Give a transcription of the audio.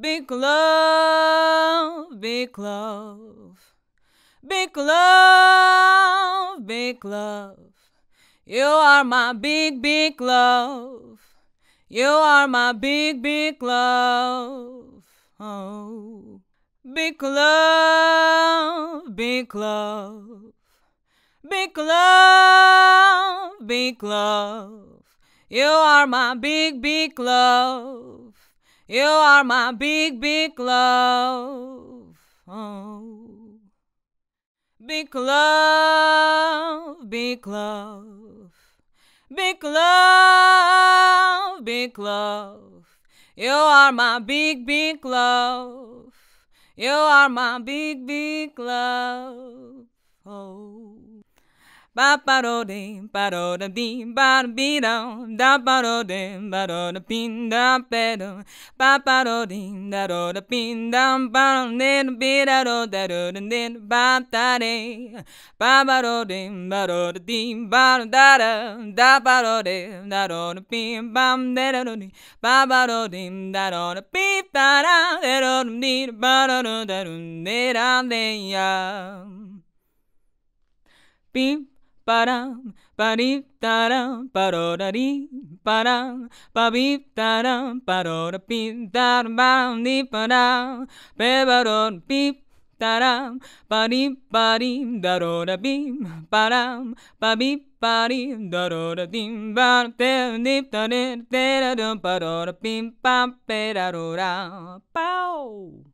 Big love, big love, big love, big love. You are my big, big love. You are my big, big love. Oh, big love, big love, big love, big love. You are my big, big love. You are my big, big love. Oh. Big love, big love. Big love, big love. You are my big, big love. You are my big, big love. Oh ba ba do dee ba do da dee ba da be do da ba do dee ba do da pin da pe do ba ba do dee da do da pin da ba do ne da be da do da do da ne ba da dee ba ba do dee ba do da dee ba do da da da ba do dee da do da pin ba da da do dee ba ba do dee da do da pin ba da da do da dee ba do da do da do ne da dee ya. Beep. Ba-dum, ba-deep, da-dum, ba-do-da-dee, ba-dum, ba-beep, da-dum, ba-do-da-beep, da-dum, ba-dum, deep, ba-dum, ba-do-da-beep, da-dum, ba-deep, ba-deep, da-do-da-beep, ba-dum, ba-beep, ba-deep, da-do-da-deep, ba-dum, deep, da-dee, da-dum, ba-do-da-beep, ba-da-do-da, pow!